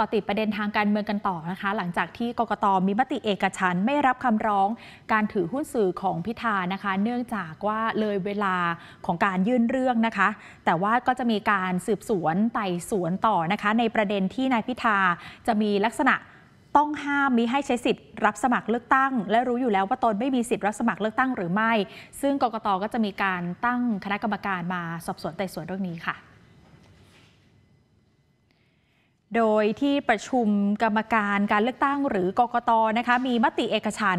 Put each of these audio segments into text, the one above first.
กติประเด็นทางการเมืองกันต่อนะคะ หลังจากที่กกตมีมติเอกฉันไม่รับคำร้องการถือหุ้นสื่อของพิธานะคะ เนื่องจากว่าเลยเวลาของการยื่นเรื่องนะคะ แต่ว่าก็จะมีการสืบสวนไต่สวนต่อนะคะ ในประเด็นที่นายพิธาจะมีลักษณะต้องห้ามมิให้ใช้สิทธิ์ รับสมัครเลือกตั้ง และรู้อยู่แล้วว่าตนไม่มีสิทธิ์รับสมัครเลือกตั้งหรือไม่ ซึ่งกกตก็จะมีการตั้งคณะกรรมการมาสอบสวนไต่สวนเรื่องนี้ค่ะโดยที่ประชุมกรรมการการเลือกตั้งหรือกกตนะคะ มีมติเอกฉัน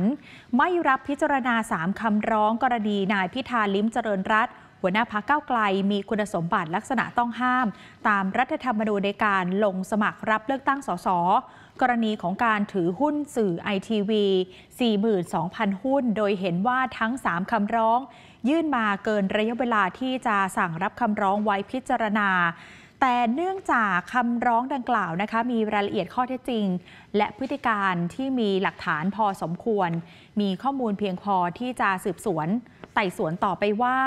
ไม่รับพิจารณา 3คำร้องกรณี นายพิธาลิ้มเจริญรัตหัวหน้าพักเก้าไกลมีคุณสมบัติลักษณะต้องห้าม ตามรัฐธรรมนูญในการลงสมัครรับเลือกตั้งสสกรณีของการถือหุ้นสื่อไอทีวี42,000 หุ้น โดยเห็นว่าทั้ง 3คำร้อง ยื่นมาเกินระยะเวลาที่จะสั่งรับคำร้องไว้พิจารณาแต่เนื่องจากคำร้องดังกล่าวนะคะมีรายละเอียดข้อเท็จจริง และพฤติการที่มีหลักฐานพอสมควร มีข้อมูลเพียงพอที่จะสืบสวน ไต่สวนต่อไปว่า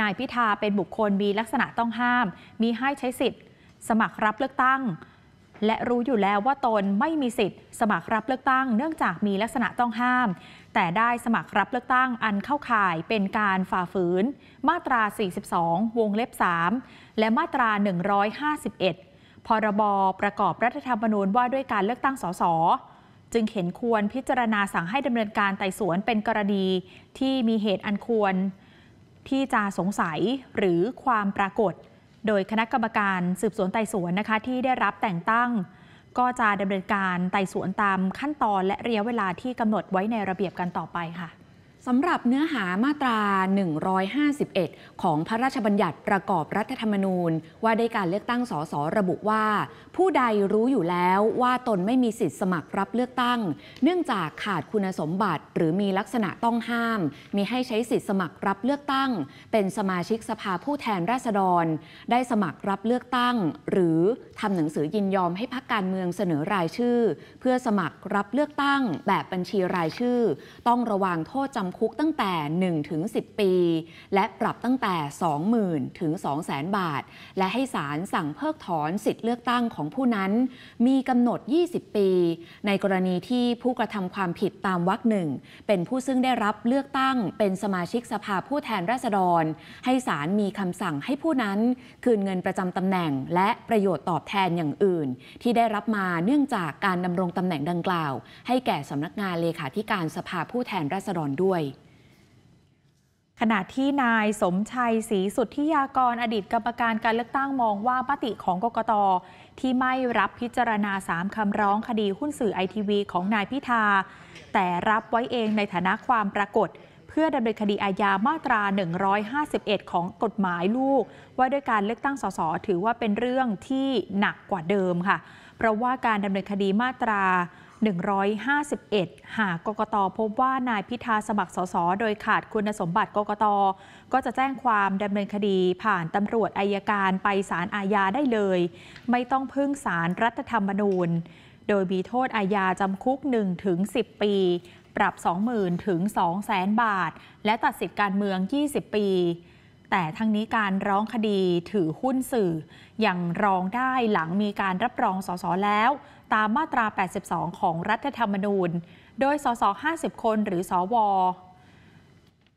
นายพิธาเป็นบุคคลมีลักษณะต้องห้าม มีให้ใช้สิทธิ์ สมัครรับเลือกตั้งและรู้อยู่แล้วว่าตนไม่มีสิทธิ์สมัครรับเลือกตั้งเนื่องจากมีลักษณะต้องห้าม แต่ได้สมัครรับเลือกตั้งอันเข้าข่ายเป็นการฝ่าฝืนมาตรา 42 วงเล็บ 3 และมาตรา 151 พรบประกอบรัฐธรรมนูญว่าด้วยการเลือกตั้งสสจึงเห็นควรพิจารณาสั่งให้ดำเนินการไต่สวนเป็นกรณีที่มีเหตุอันควร ที่จะสงสัยหรือความปรากฏโดยคณะกรรมการสืบสวนไต่สวนนะคะที่ได้รับแต่งตั้ง ก็จะดำเนินการไต่สวนตามขั้นตอนและระยะเวลาที่กำหนดไว้ในระเบียบกันต่อไปค่ะสำหรับเนื้อหามาตรา 151 ของพระราชบัญญัติประกอบรัฐธรรมนูญ ว่าด้วยการเลือกตั้งสสระบุว่า ผู้ใดรู้อยู่แล้วว่าตนไม่มีสิทธิสมัครรับเลือกตั้ง เนื่องจากขาดคุณสมบัติหรือมีลักษณะต้องห้าม มีให้ใช้สิทธิสมัครรับเลือกตั้ง เป็นสมาชิกสภาผู้แทนราษฎร ได้สมัครรับเลือกตั้ง หรือทำหนังสือยินยอมให้พักการเมืองเสนอรายชื่อ เพื่อสมัครรับเลือกตั้งแบบบัญชีรายชื่อ ต้องระวังโทษจำคุกตั้งแต่1ถึง10 ปี และปรับตั้งแต่ 20,000 ถึง200,000บาท และให้ศาลสั่งเพิกถอนสิทธิเลือกตั้งของผู้นั้น มีกำหนด 20 ปี ในกรณีที่ผู้กระทำความผิดตามวรรคหนึ่ง เป็นผู้ซึ่งได้รับเลือกตั้ง เป็นสมาชิกสภาผู้แทนราษฎร ให้ศาลมีคำสั่งให้ผู้นั้นคืนเงินประจำตำแหน่ง และประโยชน์ตอบแทนอย่างอื่น ที่ได้รับมาเนื่องจากการดำรงตำแหน่งดังกล่าว ให้แก่สำนักงานเลขาธิการสภาผู้แทนราษฎรด้วยขณะที่นายสมชัยศรีสุทธิยากรอดีตกรรมการ การเลือกตั้งมองว่าปติของกกต ที่ไม่รับพิจารณา 3คำร้องคดีหุ้นสื่อไอทีวีของนายพิธา แต่รับไว้เองในฐานะความปรากฏ เพื่อดำเนินคดีอาญามาตรา 151 ของกฎหมายลูก ว่าด้วยการเลือกตั้งสสถือว่าเป็นเรื่องที่หนักกว่าเดิมค่ะ เพราะว่าการดำเนินคดีมาตรา151 หากกกต พบว่านายพิธาสมัครสส โดยขาดคุณสมบัติกกต ก็จะแจ้งความดำเนินคดีผ่านตำรวจอายการไปศาลอาญาได้เลย ไม่ต้องพึ่งศาลรรัฐธรรมนูญ โดยมีโทษอาญาจำคุก 1-10 ปี ปรับ 20,000ถึง200,000บาท และตัดสิทธิการเมือง 20 ปีแต่ทั้งนี้การร้องคดีถือหุ้นสื่อ อยังร้องได้หลังมีการรับรองสสแล้ว ตามมาตรา 82 ของรัฐธรรมนูญ โดยสส50 คน หรือสอว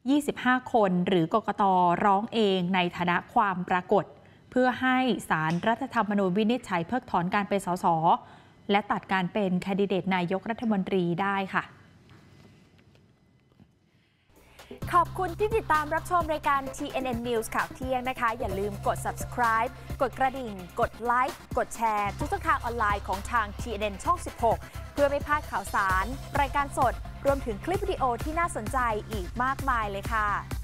25 คนหรือกกตร้องเองในฐานะความปรากฏ เพื่อให้สารรัฐธรรมนูญวินิจฉัยเพิกถอนการเป็นสสและตัดการเป็นคดิเดตนายกรัฐมนตรีได้ค่ะขอบคุณที่ติดตามรับชมรายการ TNN News ข่าวเที่ยงนะคะ อย่าลืมกด subscribe กดกระดิ่ง กดไลค์ กดแชร์ทุกช่องทางออนไลน์ของทาง TNN ช่อง 16 เพื่อไม่พลาดข่าวสาร รายการสดรวมถึงคลิปวิดีโอที่น่าสนใจอีกมากมายเลยค่ะ